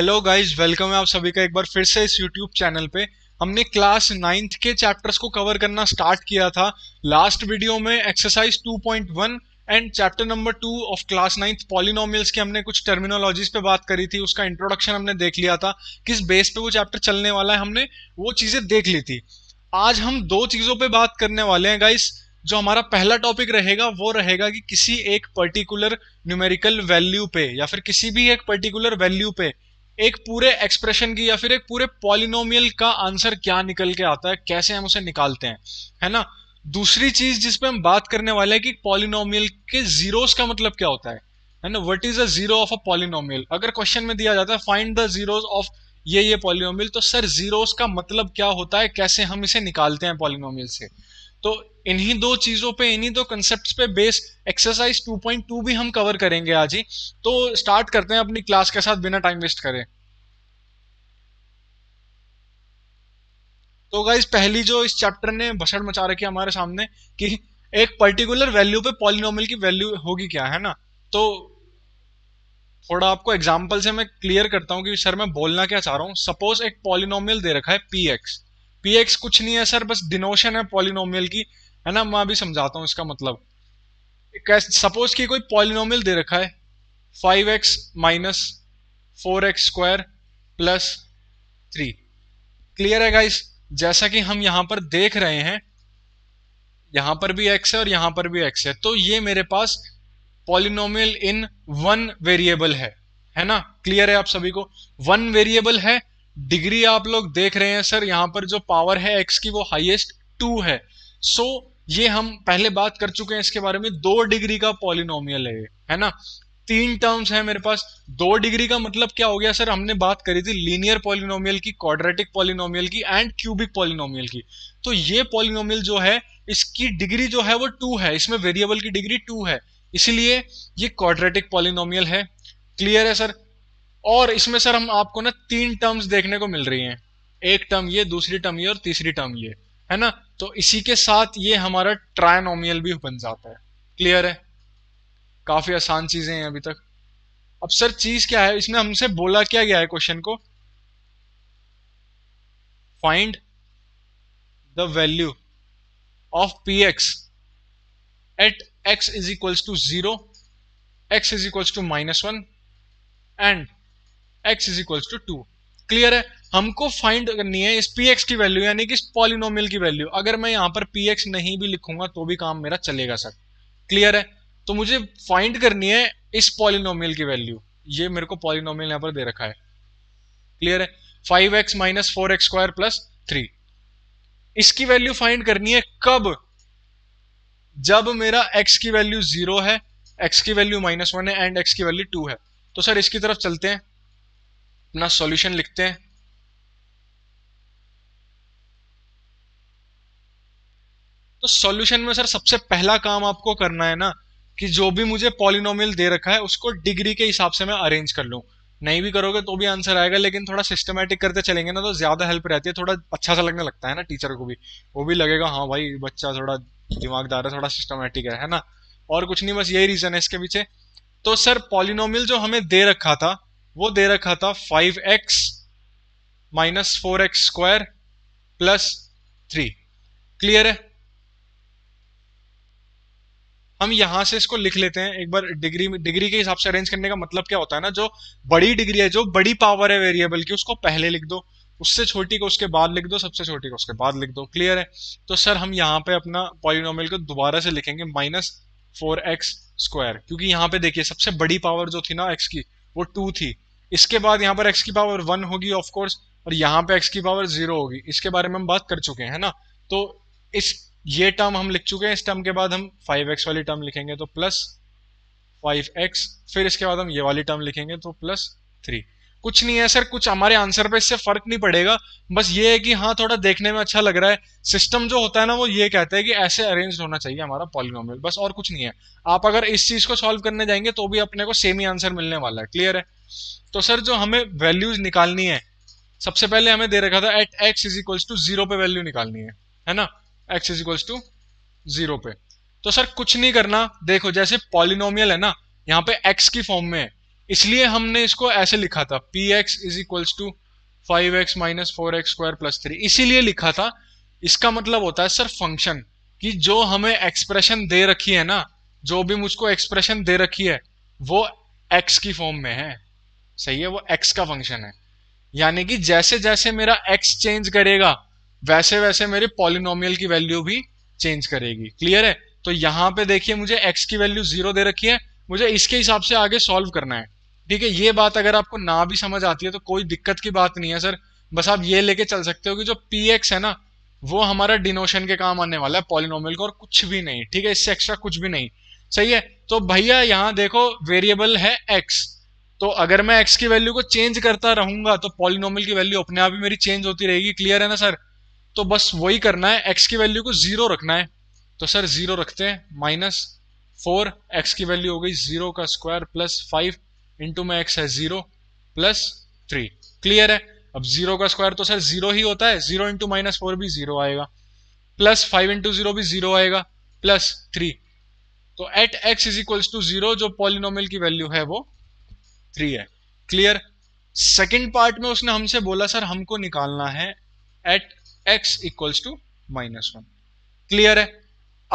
hello guys welcome है आप सभी का एक बार फिर से इस यूट्यूब चैनल पे हमने क्लास नाइन्थ के चैप्टर्स को कवर करना स्टार्ट किया था लास्ट वीडियो में exercise 2.1 and chapter number two of class ninth polynomials की हमने कुछ टर्मिनोलॉजीज पे बात करी थी उसका इंट्रोडक्शन हमने देख लिया था किस बेस पे वो चैप्टर चलने वाला है हमने वो चीज़ें देख ली थी आज हम दो चीज़ों पर बात करने वाले हैं गाइस जो हमारा पहला टॉपिक रहेगा वो रहेगा कि किसी एक पर्टिकुलर न्यूमेरिकल वैल्यू पे या फिर किसी भी एक पर्टिकुलर वैल्यू पे एक पूरे एक्सप्रेशन की या फिर एक पूरे पॉलिनोमियल का आंसर क्या निकल के आता है कैसे हम उसे निकालते हैं है ना दूसरी चीज जिस पे हम बात करने वाले हैं कि पॉलिनोमियल के जीरोस का मतलब क्या होता है है ना what is a zero of a polynomial अगर क्वेश्चन में दिया जाता है फाइंड द जीरोस ऑफ ये ये पॉलिनोमियल तो सर जीरोस का मतलब क्या होता है कैसे हम इसे निकालते हैं पॉलिनोमियल से तो इन्हीं दो चीज़ों पे इन्हीं दो कंसेप्ट पे बेस एक्सरसाइज 2.2 भी हम कवर करेंगे आज ही तो स्टार्ट करते हैं अपनी क्लास के साथ बिना टाइम वेस्ट करें तो गाइज पहली जो इस चैप्टर ने भसड़ मचा रखी है हमारे सामने कि एक पर्टिकुलर वैल्यू पे पॉलिनोम की वैल्यू होगी क्या है ना तो थोड़ा आपको एग्जाम्पल से मैं क्लियर करता हूँ कि सर मैं बोलना क्या चाह रहा हूँ सपोज एक पॉलिनोमियल दे रखा है पी एक्स पी एक्स कुछ नहीं है सर बस डिनोशन है पॉलिनोमियल की है ना मैं अभी समझाता हूँ इसका मतलब सपोज कि कोई पॉलिनोमियल दे रखा है five x minus four x square plus three clear है गाइस जैसा कि हम यहां पर देख रहे हैं यहां पर भी एक्स है और यहां पर भी एक्स है तो ये मेरे पास पॉलिनोमियल इन वन वेरिएबल है है ना क्लियर है आप सभी को वन वेरिएबल है डिग्री आप लोग देख रहे हैं सर यहां पर जो पावर है एक्स की वो हाईएस्ट टू है सो so, ये हम पहले बात कर चुके हैं इसके बारे में दो डिग्री का पॉलिनोमियल है है ना तीन टर्म्स है मेरे पास दो डिग्री का मतलब क्या हो गया सर हमने बात करी थी लीनियर पॉलिनोमियल की क्वाड्रेटिक पॉलिनोमियल की एंड क्यूबिक पॉलिनोमियल की तो ये पॉलिनोमियल जो है इसकी डिग्री जो है वो टू है इसमें वेरिएबल की डिग्री टू है इसीलिए ये क्वाड्रेटिक पॉलिनोमियल है क्लियर है सर और इसमें सर हम आपको ना तीन टर्म्स देखने को मिल रही हैं एक टर्म ये दूसरी टर्म ये और तीसरी टर्म ये है ना तो इसी के साथ ये हमारा ट्रायनोमियल भी बन जाता है क्लियर है काफ़ी आसान चीज़ें हैं अभी तक अब सर चीज़ क्या है इसमें हमसे बोला क्या गया है क्वेश्चन को find the value of P x at x is equals to zero x is equals to minus one and x is equals to two clear है हमको फाइंड करनी है इस पी एक्स की वैल्यू यानी कि इस पॉलिनोमियल की वैल्यू अगर मैं यहां पर पी एक्स नहीं भी लिखूंगा तो भी काम मेरा चलेगा सर क्लियर है तो मुझे फाइंड करनी है इस पॉलिनोमियल की वैल्यू ये मेरे को पॉलिनोमियल यहां पर दे रखा है क्लियर है five x minus four x square plus three इसकी वैल्यू फाइंड करनी है कब जब मेरा एक्स की वैल्यू जीरो है एक्स की वैल्यू माइनस वन है एंड एक्स की वैल्यू टू है तो सर इसकी तरफ चलते हैं अपना सॉल्यूशन लिखते हैं तो सॉल्यूशन में सर सबसे पहला काम आपको करना है ना कि जो भी मुझे पॉलिनोमियल दे रखा है उसको डिग्री के हिसाब से मैं अरेंज कर लूँ नहीं भी करोगे तो भी आंसर आएगा लेकिन थोड़ा सिस्टमेटिक करते चलेंगे ना तो ज़्यादा हेल्प रहती है थोड़ा अच्छा सा लगने लगता है ना टीचर को भी वो भी लगेगा हाँ भाई बच्चा थोड़ा दिमागदार है थोड़ा सिस्टमेटिक है है ना और कुछ नहीं बस यही रीज़न है इसके पीछे तो सर पॉलिनोमियल जो हमें दे रखा था वो दे रखा था five x minus four x square plus three clear है हम यहाँ से इसको लिख लेते हैं एक बार डिग्री डिग्री के हिसाब से अरेंज करने का मतलब क्या होता है ना जो बड़ी डिग्री है जो बड़ी पावर है वेरिएबल की उसको पहले लिख दो उससे छोटी को उसके बाद लिख दो सबसे छोटी को उसके बाद लिख दो क्लियर है तो सर हम यहाँ पे अपना पॉलिनोमियल को दोबारा से लिखेंगे माइनस फोर एक्स स्क्वायर क्योंकि यहाँ पे देखिए सबसे बड़ी पावर जो थी ना एक्स की वो टू थी इसके बाद यहाँ पर एक्स की पावर वन होगी ऑफकोर्स और यहाँ पे एक्स की पावर जीरो होगी इसके बारे में हम बात कर चुके हैं ना तो इस ये टर्म हम लिख चुके हैं इस टर्म के बाद हम 5x वाली टर्म लिखेंगे तो प्लस 5x फिर इसके बाद हम ये वाली टर्म लिखेंगे तो प्लस थ्री कुछ नहीं है सर कुछ हमारे आंसर पे इससे फर्क नहीं पड़ेगा बस ये है कि हाँ थोड़ा देखने में अच्छा लग रहा है सिस्टम जो होता है ना वो ये कहता है कि ऐसे अरेंज होना चाहिए हमारा पॉलिनोमियल बस और कुछ नहीं है आप अगर इस चीज को सॉल्व करने जाएंगे तो भी अपने को सेम ही आंसर मिलने वाला है क्लियर है तो सर जो हमें वैल्यूज निकालनी है सबसे पहले हमें दे रखा था at x is equals to zero पे वैल्यू निकालनी है है ना x is equals to zero पे तो सर कुछ नहीं करना देखो जैसे पॉलिनोमियल है ना यहाँ पे एक्स की फॉर्म में है इसलिए हमने इसको ऐसे लिखा था P x is equals to five x minus four x square plus three इसीलिए लिखा था इसका मतलब होता है सर फंक्शन कि जो हमें एक्सप्रेशन दे रखी है ना जो भी मुझको एक्सप्रेशन दे रखी है वो एक्स की फॉर्म में है सही है वो एक्स का फंक्शन है यानी कि जैसे जैसे मेरा एक्स चेंज करेगा वैसे वैसे मेरे पॉलिनोमियल की वैल्यू भी चेंज करेगी क्लियर है तो यहां पे देखिए मुझे एक्स की वैल्यू जीरो दे रखी है मुझे इसके हिसाब से आगे सॉल्व करना है ठीक है ये बात अगर आपको ना भी समझ आती है तो कोई दिक्कत की बात नहीं है सर बस आप ये लेके चल सकते हो कि जो पी एक्स है ना वो हमारा डिनोशन के काम आने वाला है पॉलिनोमियल का और कुछ भी नहीं ठीक है इससे एक्स्ट्रा कुछ भी नहीं सही है तो भैया यहाँ देखो वेरिएबल है एक्स तो अगर मैं एक्स की वैल्यू को चेंज करता रहूंगा तो पॉलिनोमल की वैल्यू अपने आप ही मेरी चेंज होती रहेगी क्लियर है ना सर तो बस वही करना है एक्स की वैल्यू को जीरो रखना है तो सर जीरो रखते हैं माइनस फोर एक्स की वैल्यू हो गई जीरो का स्क्वायर प्लस फाइव इंटू में एक्स है जीरो प्लस थ्री क्लियर है अब जीरो का स्क्वायर तो सर जीरो ही होता है जीरो इंटू माइनस फोर भी जीरो आएगा प्लस फाइव इंटू जीरो भी जीरो आएगा प्लस थ्री तो at x is equals to zero जो पॉलिनोमियल की वैल्यू है वो थ्री है क्लियर सेकेंड पार्ट में उसने हमसे बोला सर हमको निकालना है at x equals to minus one clear है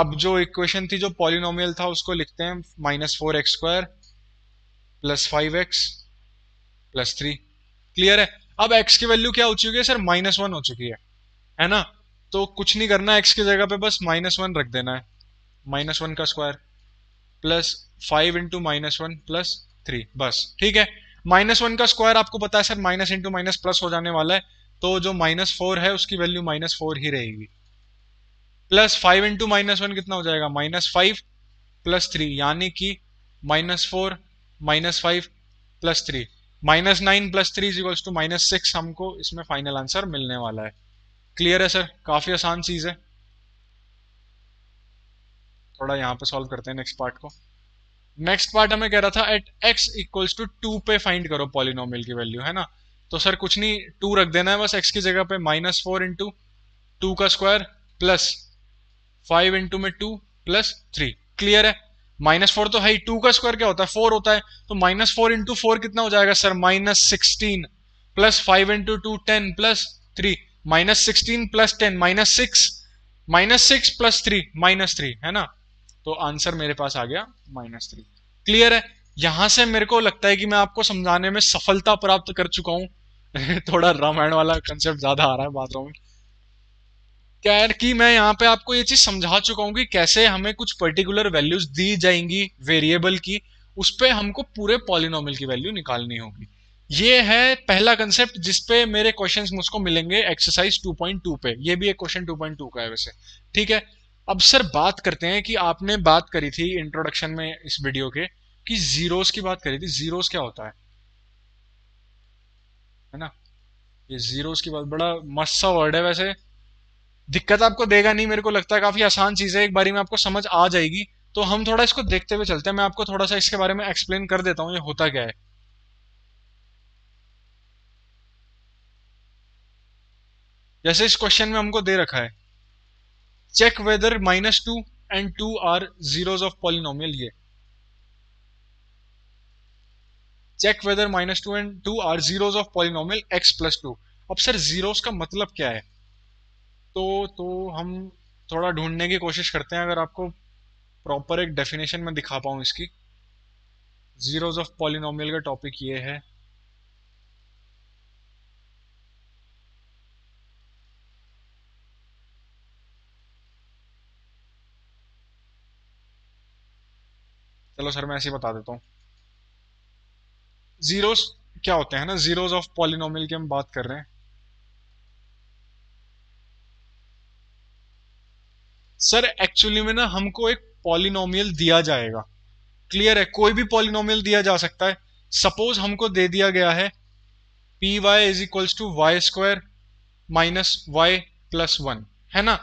अब जो इक्वेशन थी जो पॉलिनोमियल था उसको लिखते हैं minus four x square plus five x plus three clear है अब एक्स की वैल्यू क्या हो चुकी है सर माइनस वन हो चुकी है है ना तो कुछ नहीं करना एक्स की जगह पे बस माइनस वन रख देना है माइनस वन का square plus five into minus one plus three बस ठीक है माइनस वन का स्क्वायर आपको पता है sir minus into minus plus हो जाने वाला है तो जो माइनस फोर है उसकी वैल्यू माइनस फोर ही रहेगी plus five into minus one कितना हो जाएगा माइनस फाइव प्लस थ्री यानी कि minus four minus five plus three minus nine plus three equals to minus six हमको इसमें फाइनल आंसर मिलने वाला है क्लियर है सर काफी आसान चीज है थोड़ा यहां पे सॉल्व करते हैं नेक्स्ट पार्ट को नेक्स्ट पार्ट हमें कह रहा था at x equals to two पे फाइंड करो पॉलिनोमियल की वैल्यू है ना तो सर कुछ नहीं टू रख देना है बस एक्स की जगह पे माइनस फोर इंटू टू का स्क्वायर प्लस फाइव इंटू में टू प्लस थ्री क्लियर है माइनस फोर तो है टू का स्क्वायर क्या होता है फोर होता है तो माइनस फोर इंटू फोर कितना हो जाएगा sir minus sixteen plus five into two ten plus three minus sixteen plus ten minus six minus six plus three minus three है ना तो आंसर मेरे पास आ गया माइनस थ्री क्लियर है यहां से मेरे को लगता है कि मैं आपको समझाने में सफलता प्राप्त कर चुका हूँ थोड़ा रामायण वाला कंसेप्ट ज्यादा आ रहा है बातों में क्या यार कि मैं यहाँ पे आपको ये चीज समझा चुका हूँ कि कैसे हमें कुछ पर्टिकुलर वैल्यूज दी जाएंगी वेरिएबल की उस पर हमको पूरे पॉलिनोमियल की वैल्यू निकालनी होगी ये है पहला कंसेप्ट जिसपे मेरे क्वेश्चंस मुझको मिलेंगे एक्सरसाइज 2.2 पे ये भी एक क्वेश्चन 2.2 का है वैसे ठीक है अब सर बात करते हैं कि आपने बात करी थी इंट्रोडक्शन में इस वीडियो के कि जीरोस की बात करी थी जीरोस क्या होता है है ना ये जीरोस की बात बड़ा मस्त सा वर्ड है वैसे दिक्कत आपको देगा नहीं मेरे को लगता है काफी आसान चीज है एक बारी में आपको समझ आ जाएगी तो हम थोड़ा इसको देखते हुए चलते हैं मैं आपको थोड़ा सा इसके बारे में एक्सप्लेन कर देता हूं ये होता क्या है जैसे इस क्वेश्चन में हमको दे रखा है check whether minus two and two are zeros of polynomial ये check whether minus two and two are zeros of polynomial x plus two अब सर जीरोज का मतलब क्या है तो तो हम थोड़ा ढूंढने की कोशिश करते हैं अगर आपको प्रॉपर एक डेफिनेशन में दिखा पाऊँ इसकी जीरोज ऑफ पॉलिनोमियल का टॉपिक ये है चलो सर मैं ऐसे ही बता देता हूँ जीरोस क्या होते हैं ना जीरोस ऑफ पॉलिनोमियल की हम बात कर रहे हैं सर एक्चुअली में ना हमको एक पॉलिनोमियल दिया जाएगा क्लियर है कोई भी पॉलिनोमियल दिया जा सकता है सपोज हमको दे दिया गया है P y is equals to y square minus y plus one है ना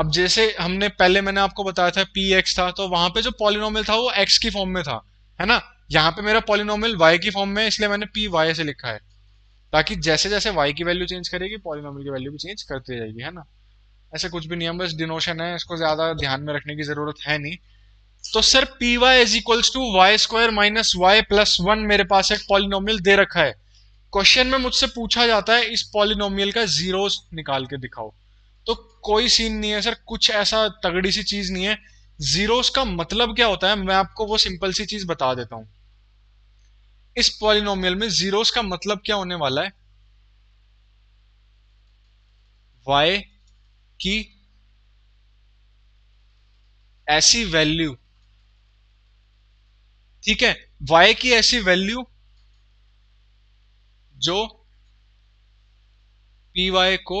अब जैसे हमने पहले मैंने आपको बताया था पी एक्स था तो वहां पे जो पॉलिनोमियल था वो एक्स की फॉर्म में था है ना यहाँ पे मेरा पॉलिनोमियल y की फॉर्म में इसलिए मैंने पी वाई से लिखा है ताकि जैसे जैसे y की वैल्यू चेंज करेगी पॉलिनोमियल की वैल्यू भी चेंज करती जाएगी है ना ऐसे कुछ भी नहीं है बस डिनोशन है इसको ज्यादा ध्यान में रखने की जरूरत है नहीं तो sir P y is equals to y square minus y plus one मेरे पास एक पॉलिनोमियल दे रखा है क्वेश्चन में मुझसे पूछा जाता है इस पॉलिनोमियल का जीरो निकाल के दिखाओ तो कोई सीन नहीं है सर कुछ ऐसा तगड़ी सी चीज नहीं है जीरोस का मतलब क्या होता है मैं आपको वो सिंपल सी चीज बता देता हूँ इस पॉलिनोमियल में जीरोस का मतलब क्या होने वाला है y की ऐसी वैल्यू ठीक है y की ऐसी वैल्यू जो पी वाई को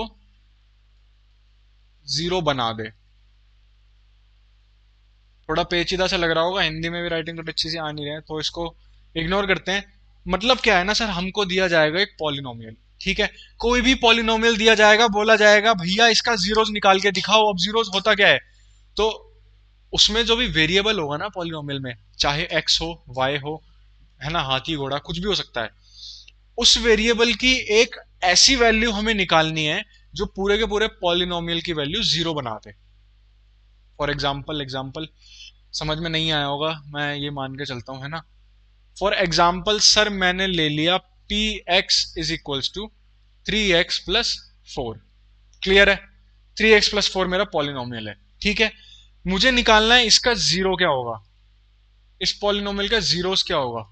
जीरो बना दे थोड़ा पेचीदा सा लग रहा होगा हिंदी में भी राइटिंग तो अच्छी सी आ नहीं रहे तो इसको इग्नोर करते हैं मतलब क्या है ना सर हमको दिया जाएगा एक पॉलिनोमियल ठीक है कोई भी पॉलिनोमियल दिया जाएगा बोला जाएगा भैया इसका जीरोज निकाल के दिखाओ अब जीरोज होता क्या है तो उसमें जो भी वेरिएबल होगा ना पॉलिनोमियल में चाहे एक्स हो वाई हो है ना हाथी घोड़ा कुछ भी हो सकता है उस वेरिएबल की एक ऐसी वैल्यू हमें निकालनी है जो पूरे के पूरे पॉलिनोमियल की वैल्यू जीरो बना दे फॉर एग्जाम्पल एग्जाम्पल समझ में नहीं आया होगा मैं ये मान के चलता हूँ है ना फॉर एग्जाम्पल सर मैंने ले लिया P x is equals to three x plus four clear है थ्री एक्स प्लस फोर मेरा पॉलिनोमियल है ठीक है मुझे निकालना है इसका जीरो क्या होगा इस पॉलिनोमियल का जीरोस क्या होगा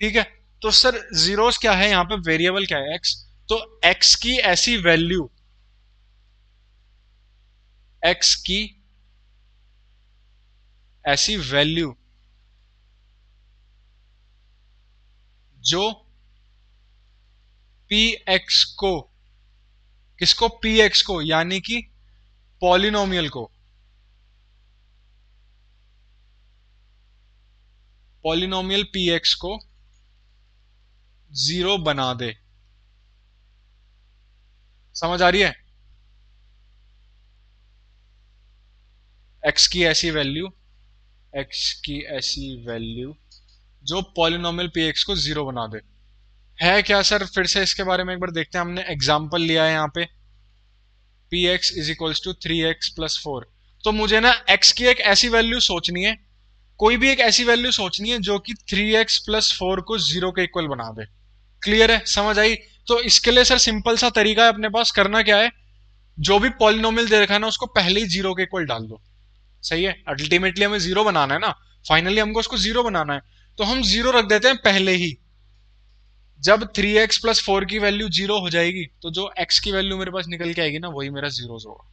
ठीक है तो सर जीरोस क्या है यहां पे वेरिएबल क्या है एक्स तो एक्स की ऐसी वैल्यू एक्स की ऐसी वैल्यू जो पी एक्स को किसको पी एक्स को यानी कि पॉलिनोमियल को पॉलिनोमियल पी एक्स को जीरो बना दे समझ आ रही है एक्स की ऐसी वैल्यू एक्स की ऐसी वैल्यू जो पॉलिनोम पी एक्स को जीरो बना दे है क्या सर फिर से इसके बारे में एक बार देखते हैं हमने एग्जाम्पल लिया है यहाँ पे P x is equals to three x plus four तो मुझे ना एक्स की एक ऐसी वैल्यू सोचनी है कोई भी एक ऐसी वैल्यू सोचनी है जो कि थ्री एक्स प्लस फोर को जीरो के इक्वल बना दे क्लियर है समझ आई तो इसके लिए सर सिंपल सा तरीका है अपने पास करना क्या है जो भी पॉलिनोम दे रखा है ना उसको पहले ही जीरो के इक्वल डाल दो सही है अल्टीमेटली हमें जीरो बनाना है ना फाइनली हमको उसको जीरो बनाना है तो हम जीरो रख देते हैं पहले ही जब थ्री एक्स प्लस फोर की वैल्यू जीरो हो जाएगी तो जो एक्स की वैल्यू मेरे पास निकल के आएगी ना वही मेरा जीरो होगा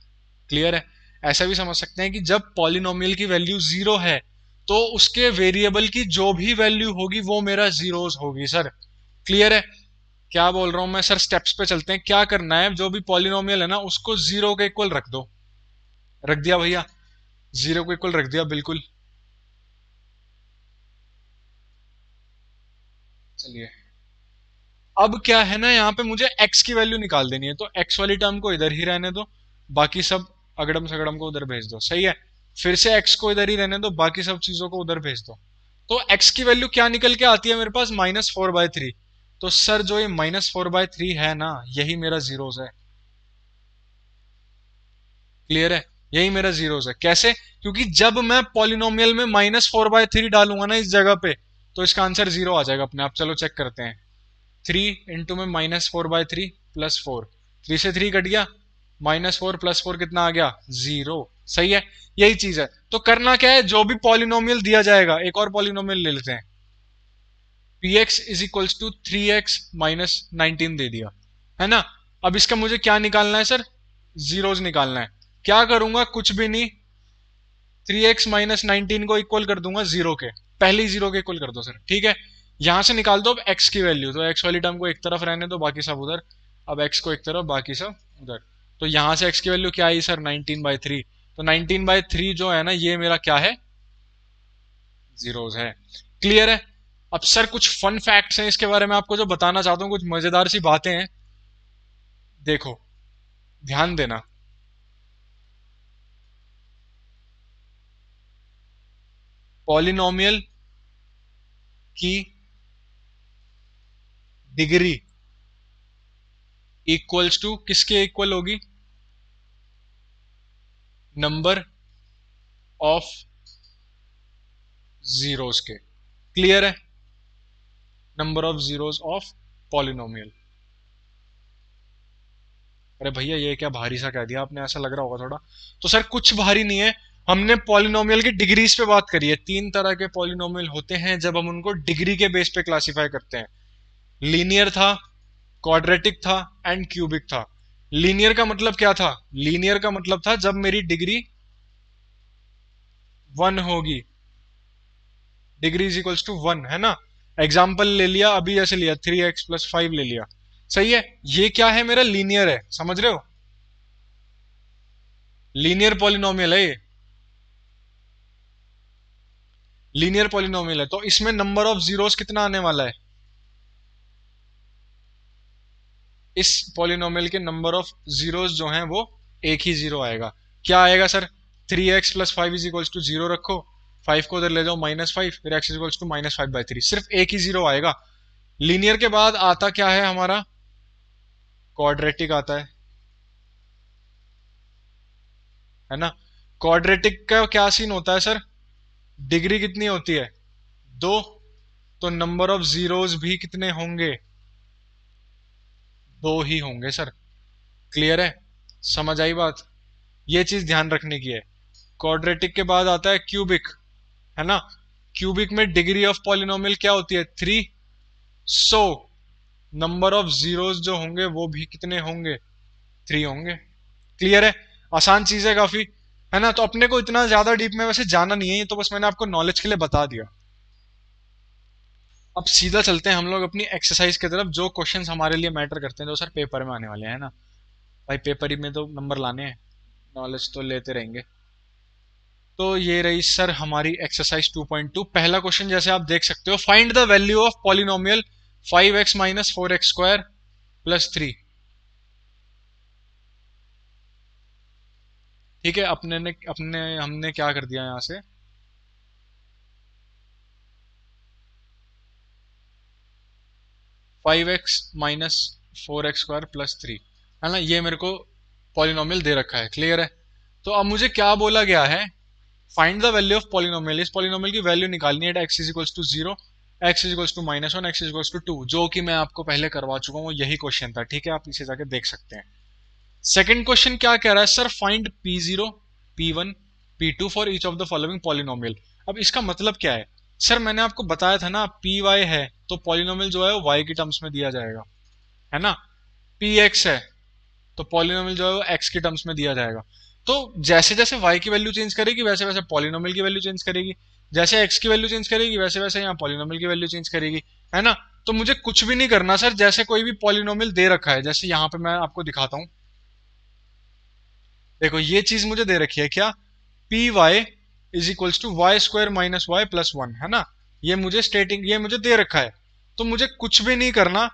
क्लियर है ऐसा भी समझ सकते हैं कि जब पॉलिनोमियल की वैल्यू जीरो है तो उसके वेरिएबल की जो भी वैल्यू होगी वो मेरा जीरो होगी सर क्लियर है क्या बोल रहा हूं मैं सर स्टेप्स पे चलते हैं क्या करना है जो भी पॉलिनोमियल है ना उसको जीरो के इक्वल रख दो रख दिया भैया जीरो को इक्वल रख दिया बिल्कुल चलिए अब क्या है ना यहाँ पे मुझे x की वैल्यू निकाल देनी है तो x वाली टर्म को इधर ही रहने दो बाकी सब अगड़म सगड़म को उधर भेज दो सही है फिर से x को इधर ही रहने दो बाकी सब चीजों को उधर भेज दो तो x की वैल्यू क्या निकल के आती है मेरे पास माइनस फोर बाय थ्री तो सर जो ये माइनस फोर बाय थ्री है ना यही मेरा जीरोज है क्लियर है यही मेरा जीरोज है कैसे क्योंकि जब मैं पॉलिनोमियल में माइनस फोर बाय थ्री डालूंगा ना इस जगह पे तो इसका आंसर जीरो आ जाएगा अपने आप चलो चेक करते हैं थ्री इंटू में minus four by three plus four three से थ्री कट गया माइनस फोर प्लस फोर कितना आ गया जीरो सही है यही चीज है तो करना क्या है जो भी पॉलिनोमियल दिया जाएगा एक और पॉलिनोमियल ले लेते हैं P x is equals to three x minus nineteen दे दिया है ना अब इसका मुझे क्या निकालना है सर जीरोज निकालना है क्या करूंगा कुछ भी नहीं थ्री एक्स माइनस नाइनटीन को इक्वल कर दूंगा जीरो के पहले ही जीरो के इक्वल कर दो सर ठीक है यहां से निकाल दो अब एक्स की वैल्यू तो एक्स वाली टर्म को एक तरफ रहने दो बाकी सब उधर अब एक्स को एक तरफ बाकी सब उधर तो यहां से एक्स की वैल्यू क्या आई सर नाइनटीन बाई थ्री तो नाइनटीन बाय थ्री जो है ना ये मेरा क्या है जीरोज है क्लियर है अब सर कुछ फन फैक्ट्स हैं इसके बारे में आपको जो बताना चाहता हूँ कुछ मजेदार सी बातें हैं देखो ध्यान देना पॉलिनोमियल की डिग्री इक्वल्स टू किसके इक्वल होगी नंबर ऑफ जीरोस के क्लियर है number of zeros of polynomial अरे भैया ये क्या भारी सा कह दिया आपने ऐसा लग रहा होगा थोड़ा तो सर कुछ भारी नहीं है हमने पॉलिनोमियल की डिग्रीज पे बात करी है तीन तरह के पॉलिनोमियल होते हैं जब हम उनको डिग्री के बेस पे क्लासिफाई करते हैं लीनियर था क्वाड्रेटिक था एंड क्यूबिक था लीनियर का मतलब क्या था लीनियर का मतलब था जब मेरी डिग्री वन होगी degree is equals to one है ना एग्जाम्पल ले लिया अभी जैसे लिया थ्री एक्स प्लस फाइव ले लिया सही है ये क्या है मेरा लीनियर है समझ रहे हो लीनियर पॉलिनोमियल है ये लीनियर पॉलिनोमियल है तो इसमें नंबर ऑफ जीरोस कितना आने वाला है इस पॉलिनोमियल के नंबर ऑफ जीरोस जो हैं वो एक ही जीरो आएगा क्या आएगा sir three x plus five is equals to zero रखो फाइव को उधर ले जाओ माइनस फाइव फिर x equals to minus five by three सिर्फ एक ही जीरो आएगा लीनियर के बाद आता क्या है हमारा क्वाड्रेटिक आता है है ना क्वाड्रेटिक का क्या सीन होता है सर डिग्री कितनी होती है दो तो नंबर ऑफ जीरोज भी कितने होंगे दो ही होंगे सर क्लियर है समझ आई बात ये चीज ध्यान रखने की है क्वाड्रेटिक के बाद आता है क्यूबिक है ना क्यूबिक में डिग्री ऑफ पॉलिनोमियल क्या होती है three so number of zeros जो होंगे वो भी कितने होंगे थ्री होंगे क्लियर है आसान चीज है काफी है ना तो अपने को इतना ज्यादा डीप में वैसे जाना नहीं है ये तो बस मैंने आपको नॉलेज के लिए बता दिया अब सीधा चलते हैं हम लोग अपनी एक्सरसाइज की तरफ जो क्वेश्चन हमारे लिए मैटर करते हैं जो सर पेपर में आने वाले हैं ना भाई पेपर ही में तो नंबर लाने हैं नॉलेज तो लेते रहेंगे तो ये रही सर हमारी एक्सरसाइज 2.2 पहला क्वेश्चन जैसे आप देख सकते हो find the value of polynomial five x minus four x square plus three ठीक है अपने ने अपने हमने क्या कर दिया यहां से five x minus four x square plus three है ना ये मेरे को पॉलिनोमियल दे रखा है क्लियर है तो अब मुझे क्या बोला गया है find the value of polynomial इस पॉलिनोमियल की वैल्यू निकालनी है x is equals to zero x is equals to minus one x is equals to two जो कि मैं आपको पहले करवा चुका हूँ यही क्वेश्चन था ठीक है आप इसे जाके देख सकते हैं सेकेंड क्वेश्चन क्या कह रहा है sir find P zero P one P two for each of the following polynomial अब इसका मतलब क्या है सर मैंने आपको बताया था ना पी वाई है तो पॉलिनोमियल जो है वो वाई के टर्म्स में दिया जाएगा है ना पी एक्स है तो पॉलिनोमियल जो है वो एक्स के टर्म्स में दिया जाएगा तो जैसे जैसे वाई की वैल्यू चेंज करेगी वैसे वैसे पॉलिनोमियल की वैल्यू चेंज करेगी जैसे एक्स की वैल्यू चेंज करेगी वैसे वैसे यहाँ पॉलिनोमियल की वैल्यू चेंज करेगी है ना तो मुझे कुछ भी नहीं करना सर जैसे कोई भी पॉलिनोमियल दे रखा है जैसे यहाँ पे मैं आपको दिखाता हूँ देखो ये चीज मुझे दे रखी है क्या P y is equals to y square minus y plus one है ना ये मुझे स्टेटिंग ये मुझे दे रखा है तो मुझे कुछ भी नहीं करना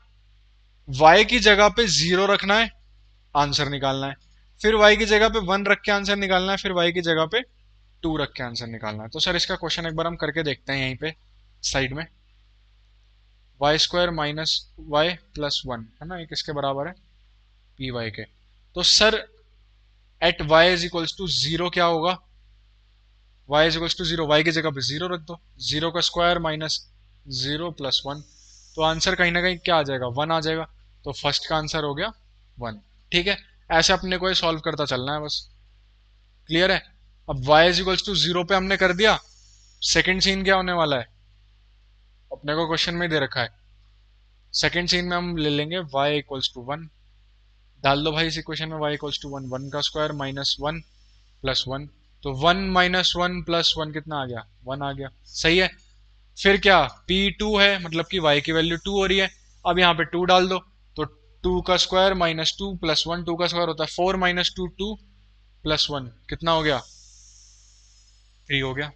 वाई की जगह पे जीरो रखना है आंसर निकालना है फिर वाई की जगह पे वन रख के आंसर निकालना है फिर वाई की जगह पे टू रख के आंसर निकालना है तो सर इसका क्वेश्चन एक बार हम करके देखते हैं यहीं पे साइड में y square minus y plus one है ना एक इसके बराबर है पी वाई के तो sir at y is equals to zero क्या होगा y is equals to zero y की जगह पे जीरो रख दो जीरो का square minus zero plus one तो आंसर कहीं ना कहीं क्या आ जाएगा वन आ जाएगा तो फर्स्ट का आंसर हो गया वन ठीक है ऐसे अपने को सॉल्व करता चलना है बस क्लियर है अब y is equals to zero पे हमने कर दिया सेकेंड सीन क्या होने वाला है अपने को क्वेश्चन में दे रखा है सेकेंड सीन में हम ले लेंगे वाई इक्वल्स टू वन डाल दो भाई इस इक्वेशन में y equals to one one का square minus one plus one तो one minus one plus one कितना आ गया वन आ गया सही है फिर क्या p टू है मतलब कि y की वैल्यू टू हो रही है अब यहाँ पे टू डाल दो तो टू का square minus two plus one two का स्क्वायर होता है four minus two two plus one कितना हो गया थ्री हो गया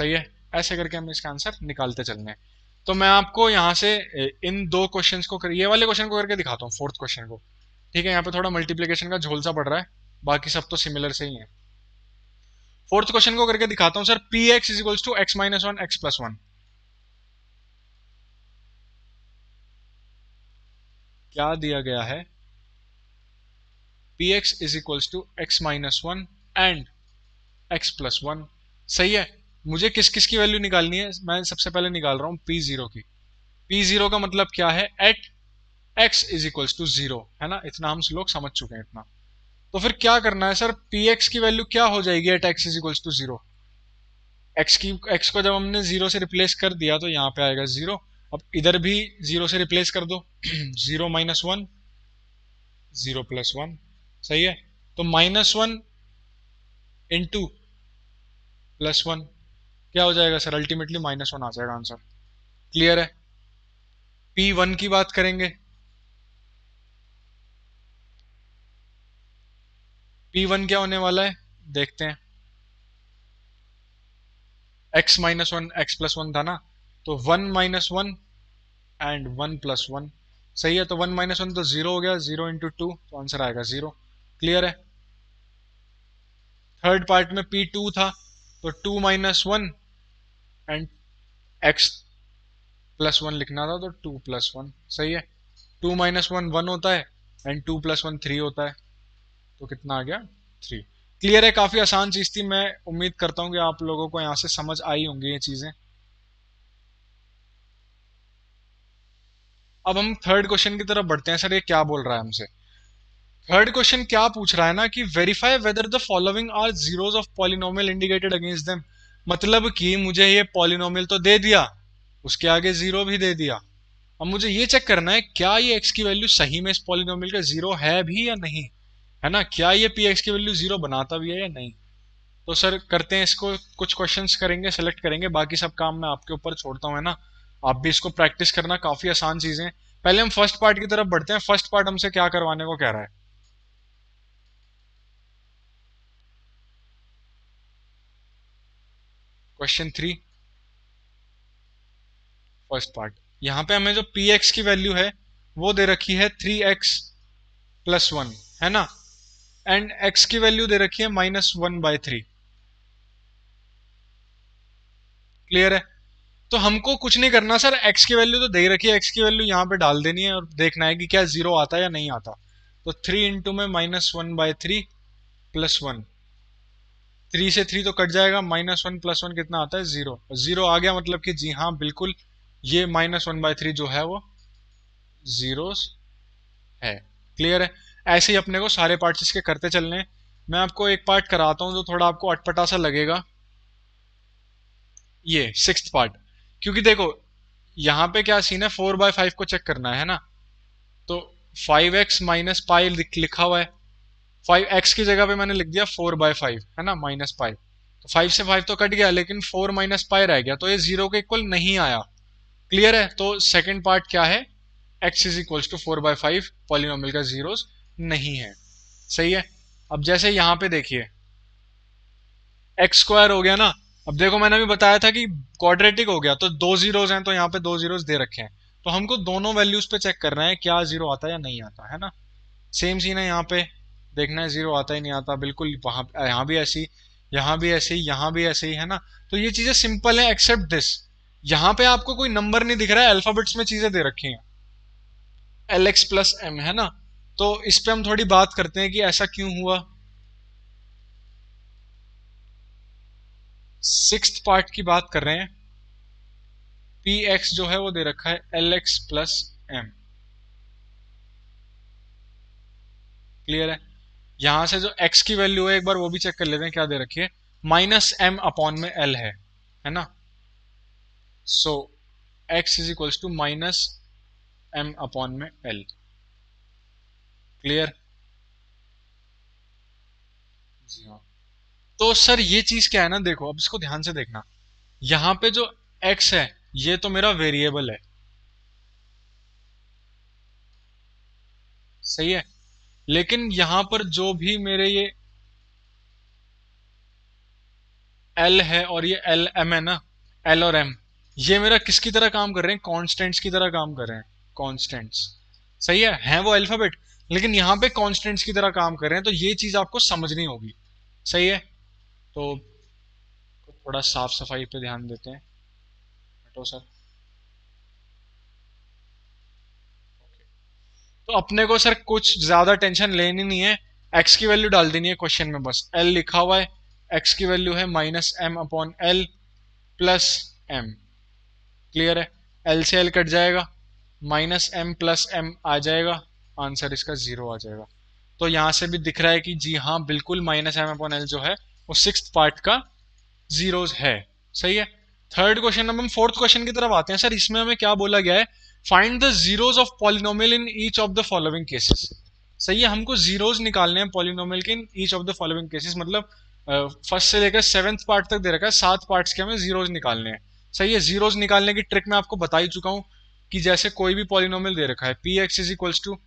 सही है ऐसे करके हम इसका आंसर निकालते चलने तो मैं आपको यहां से इन दो क्वेश्चंस को कर, ये वाले क्वेश्चन को करके दिखाता हूँ फोर्थ क्वेश्चन को ठीक है यहाँ पे थोड़ा मल्टीप्लीकेशन का झोलसा पड़ रहा है बाकी सब तो सिमिलर से ही है फोर्थ क्वेश्चन को करके दिखाता हूं sir P x is equals to x minus one x plus one क्या दिया गया है P x is equals to x minus one and x plus one सही है मुझे किस किस की वैल्यू निकालनी है मैं सबसे पहले निकाल रहा हूं पी जीरो की पी जीरो का मतलब क्या है at x is equals to zero है ना इतना हम लोग समझ चुके हैं इतना तो फिर क्या करना है सर पी एक्स की वैल्यू क्या हो जाएगी at x is equals to zero x की एक्स को जब हमने जीरो से रिप्लेस कर दिया तो यहाँ पे आएगा जीरो अब इधर भी जीरो से रिप्लेस कर दो zero minus one zero plus one सही है तो minus one into plus one क्या हो जाएगा सर अल्टीमेटली माइनस वन आ जाएगा आंसर क्लियर है पी वन की बात करेंगे पी वन क्या होने वाला है देखते हैं x minus one x plus one था ना तो one minus one and one plus one सही है तो वन माइनस वन तो जीरो हो गया जीरो इंटू टू तो आंसर आएगा जीरो क्लियर है थर्ड पार्ट में पी टू था तो two minus one and x plus one लिखना था तो टू प्लस वन सही है टू माइनस वन वन होता है and two plus one three होता है तो कितना आ गया थ्री क्लियर है काफ़ी आसान चीज़ थी मैं उम्मीद करता हूं कि आप लोगों को यहां से समझ आई होंगी ये चीज़ें अब हम थर्ड क्वेश्चन की तरफ बढ़ते हैं सर ये क्या बोल रहा है हमसे थर्ड क्वेश्चन क्या पूछ रहा है ना कि verify whether the following are zeros of polynomial indicated against them मतलब कि मुझे ये पॉलिनोमियल तो दे दिया उसके आगे जीरो भी दे दिया अब मुझे ये चेक करना है क्या ये एक्स की वैल्यू सही में इस पॉलिनोमियल का जीरो है भी या नहीं है ना क्या ये पी एक्स की वैल्यू जीरो बनाता भी है या नहीं तो सर करते हैं इसको कुछ क्वेश्चन करेंगे सेलेक्ट करेंगे बाकी सब काम मैं आपके ऊपर छोड़ता हूँ है ना आप भी इसको प्रैक्टिस करना काफी आसान चीज है पहले हम फर्स्ट पार्ट की तरफ बढ़ते हैं फर्स्ट पार्ट हमसे क्या करवाने को कह रहा है क्वेश्चन थ्री फर्स्ट पार्ट यहाँ पे हमें जो पी एक्स की वैल्यू है वो दे रखी है थ्री एक्स प्लस वन है ना एंड एक्स की वैल्यू दे रखी है minus one by three clear है तो हमको कुछ नहीं करना सर एक्स की वैल्यू तो दे रखी है एक्स की वैल्यू यहां पे डाल देनी है और देखना है कि क्या जीरो आता है या नहीं आता तो थ्री इंटू में minus one by three plus one three से थ्री तो कट जाएगा माइनस वन प्लस वन कितना आता है जीरो जीरो आ गया मतलब कि जी हाँ बिल्कुल ये माइनस वन बाय थ्री जो है वो जीरो है क्लियर है ऐसे ही अपने को सारे पार्ट्स इसके करते चलने मैं आपको एक पार्ट कराता हूँ जो थोड़ा आपको अटपटा सा लगेगा ये सिक्स पार्ट क्योंकि देखो यहाँ पे क्या सीन है फोर बाय फाइव को चेक करना है ना तो फाइव एक्स माइनस पाई लिखा हुआ है फाइव एक्स की जगह पे मैंने लिख दिया फोर बाय फाइव है ना माइनस पाई तो फाइव से फाइव तो कट गया लेकिन फोर माइनस पाई रह गया तो ये जीरो के इक्वल नहीं आया क्लियर है तो सेकेंड पार्ट क्या है x is equals to four by five polynomial का जीरोज़ नहीं है सही है अब जैसे यहां पे देखिए एक्स स्क्वायर हो गया ना अब देखो मैंने अभी बताया था कि क्वाड्रेटिक हो गया तो दो जीरोज हैं तो यहाँ पे दो जीरोज दे रखे हैं तो हमको दोनों वैल्यूज पे चेक करना है क्या जीरो आता है या नहीं आता है ना सेम सीन है यहाँ पे देखना है जीरो आता ही नहीं आता बिल्कुल वहाँ यहाँ भी ऐसी यहाँ भी ऐसे ही यहाँ भी ऐसे ही है ना तो ये चीज़ें सिंपल है एक्सेप्ट दिस यहाँ पे आपको कोई नंबर नहीं दिख रहा है अल्फाबेट्स में चीज़ें दे रखी हैं एल एक्स प्लस एम है ना तो इस पे हम थोड़ी बात करते हैं कि ऐसा क्यों हुआ सिक्स पार्ट की बात कर रहे हैं पी एक्स जो है वो दे रखा है L x plus M clear है यहां से जो एक्स की वैल्यू है एक बार वो भी चेक कर लेते हैं क्या दे रखी है माइनस एम अपॉन में एल है है ना so x is equals to minus M upon में एल क्लियर जी हाँ तो सर ये चीज क्या है ना देखो अब इसको ध्यान से देखना यहां पे जो एक्स है ये तो मेरा वेरिएबल है सही है लेकिन यहां पर जो भी मेरे ये एल है और ये एल एम है ना एल और एम ये मेरा किसकी तरह काम कर रहे हैं कॉन्स्टेंट्स की तरह काम कर रहे हैं कॉन्स्टेंट्स सही है हैं वो अल्फाबेट लेकिन यहां पे कॉन्स्टेंट्स की तरह काम कर रहे हैं तो ये चीज़ आपको समझनी होगी सही है तो थोड़ा साफ सफाई पे ध्यान देते हैं तो सर तो अपने को सर कुछ ज़्यादा टेंशन लेनी नहीं है एक्स की वैल्यू डाल देनी है क्वेश्चन में बस एल लिखा हुआ है एक्स की वैल्यू है minus M upon L plus M clear है एल से एल कट जाएगा माइनस एम प्लस एम आ जाएगा आंसर इसका जीरो आ जाएगा तो यहाँ से भी दिख रहा है कि जी हाँ बिल्कुल माइनस एम अपॉन एल जो है वो सिक्स पार्ट का जीरोज है सही है थर्ड क्वेश्चन अब हम फोर्थ क्वेश्चन की तरफ आते हैं सर इसमें हमें क्या बोला गया है find the zeros of polynomial in each of the following cases सही है हमको जीरोज निकालने हैं पॉलिनोमियल के in each of the following cases मतलब फर्स्ट से लेकर सेवेंथ पार्ट तक दे रखा है सात पार्ट के हमें जीरोज निकालने हैं सही है जीरोज निकालने की ट्रिक मैं आपको बता ही चुका हूँ कि जैसे कोई भी पॉलिनोमियल दे रखा है P x is equals to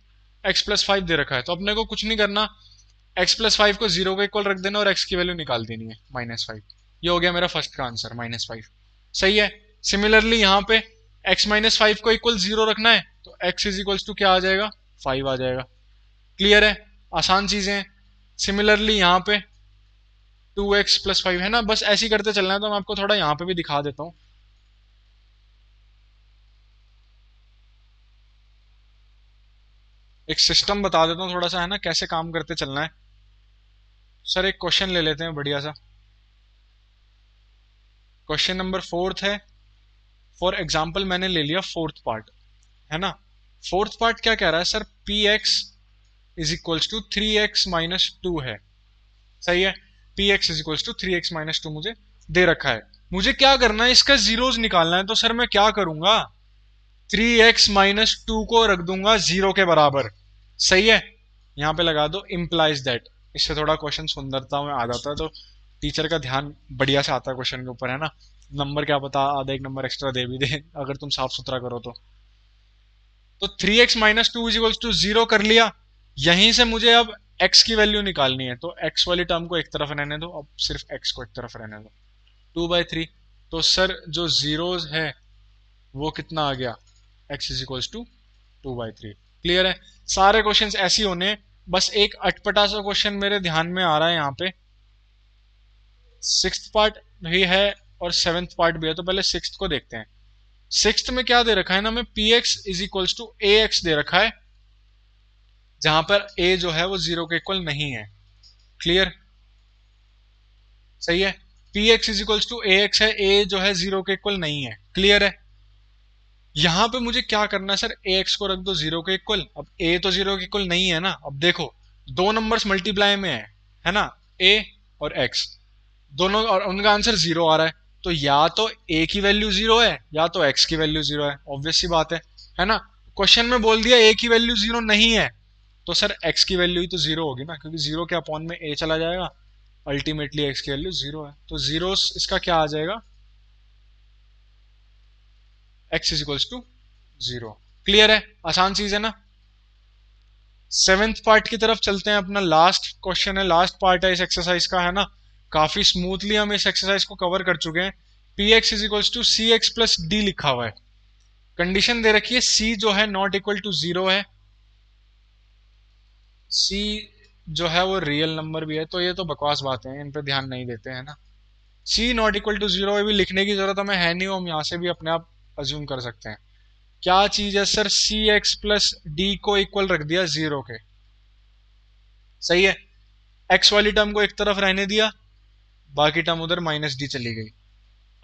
x plus five दे रखा है तो अपने को कुछ नहीं करना एक्स प्लस फाइव को जीरो का इक्वल रख देना और एक्स की वैल्यू निकाल देनी है माइनस फाइव ये हो गया मेरा फर्स्ट का आंसर माइनस फाइव सही है सिमिलरली यहाँ पे एक्स माइनस फाइव को इक्वल जीरो रखना है तो एक्स इज इक्वल्स टू क्या आ जाएगा फाइव आ जाएगा क्लियर है आसान चीजें हैं सिमिलरली यहाँ पे टू एक्स प्लस फाइव है ना बस ऐसे ही करते चलना है तो मैं आपको थोड़ा यहाँ पे भी दिखा देता हूँ एक सिस्टम बता देता हूँ थोड़ा सा है ना कैसे काम करते चलना है सर एक क्वेश्चन ले लेते हैं बढ़िया सा क्वेश्चन नंबर फोर्थ है फॉर एग्जाम्पल मैंने ले लिया फोर्थ पार्ट है ना फोर्थ पार्ट क्या कह रहा है sir P x is equals to three x minus two है सही है P x is equals to three x minus two मुझे दे रखा है मुझे क्या करना है इसका जीरोज निकालना है तो सर मैं क्या करूंगा थ्री एक्स माइनस टू को रख दूंगा जीरो के बराबर सही है यहाँ पे लगा दो इम्प्लाइज दैट इससे थोड़ा क्वेश्चन सुंदरता में आ जाता है तो टीचर का ध्यान बढ़िया से आता है क्वेश्चन के ऊपर है ना नंबर क्या पता आधा एक नंबर एक्स्ट्रा दे भी दे अगर तुम साफ सुथरा करो तो तो three x minus two is equals to zero कर लिया यहीं से मुझे अब एक्स की वैल्यू निकालनी है तो एक्स वाली टर्म को एक तरफ रहने दो अब सिर्फ एक्स को एक तरफ रहने दो टू बाई थ्री तो सर जो जीरोज है वो कितना आ गया x is equals to two by three clear है सारे क्वेश्चंस ऐसे होने बस एक अटपटा सा क्वेश्चन मेरे ध्यान में आ रहा है यहाँ पे सिक्स पार्ट भी है और सेवेंथ पार्ट भी है तो पहले सिक्स को देखते हैं सिक्स में क्या दे रखा है ना हमें P x is equals to A x दे रखा है जहां पर ए जो है वो जीरो के इक्वल नहीं है क्लियर सही है P x is equals to A x है ए जो है जीरो के इक्वल नहीं है क्लियर है यहाँ पे मुझे क्या करना है सर ए एक्स को रख दो जीरो के इक्वल अब ए तो जीरो के इक्वल नहीं है ना अब देखो दो नंबर्स मल्टीप्लाई में है है ना ए और एक्स दोनों और उनका आंसर जीरो आ रहा है तो या तो ए की वैल्यू जीरो है या तो एक्स की वैल्यू जीरो है ऑब्वियस सी बात है है ना क्वेश्चन में बोल दिया ए की वैल्यू जीरो नहीं है तो सर एक्स की वैल्यू ही तो जीरो होगी ना क्योंकि जीरो के अपॉन में ए चला जाएगा अल्टीमेटली एक्स की वैल्यू जीरो है तो जीरो इसका क्या आ जाएगा x is equals to zero clear है आसान चीज है ना सेवेंथ पार्ट की तरफ चलते हैं अपना लास्ट क्वेश्चन है लास्ट पार्ट है इस एक्सरसाइज का है ना काफी स्मूथली हम इस एक्सरसाइज को कवर कर चुके हैं P x is equals to C x plus D लिखा हुआ है कंडीशन दे रखी है सी जो है नॉट इक्वल टू जीरो है सी जो है वो रियल नंबर भी है तो ये तो बकवास बातें हैं इन पर ध्यान नहीं देते हैं ना C not equal to zero लिखने की जरूरत हमें है नहीं हम यहां से भी अपने आप अज्यूम कर सकते हैं क्या चीज़ है sir C x plus D को इक्वल रख दिया जीरो के सही है एक्स वाली टर्म को एक तरफ रहने दिया बाकी टर्म उधर माइनस डी चली गई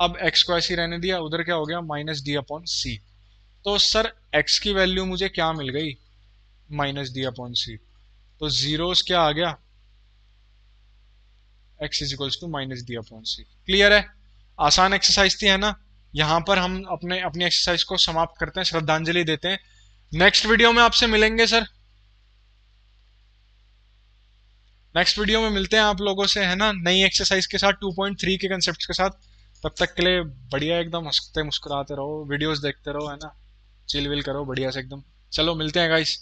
अब एक्स को ऐसी रहने दिया उधर क्या हो गया माइनस डी अपॉन सी तो सर एक्स की वैल्यू मुझे क्या मिल गई माइनस डी अपॉन सी तो जीरो क्या आ गया x is equals to minus D upon C clear है आसान एक्सरसाइज थी है ना यहां पर हम अपने अपनी एक्सरसाइज को समाप्त करते हैं श्रद्धांजलि देते हैं नेक्स्ट वीडियो में आपसे मिलेंगे सर नेक्स्ट वीडियो में मिलते हैं आप लोगों से है ना नई एक्सरसाइज के साथ 2.3 के कंसेप्ट के साथ तब तक के लिए बढ़िया एकदम हंसते मुस्कुराते रहो वीडियोस देखते रहो है ना चिल विल करो बढ़िया से एकदम चलो मिलते हैं गाइस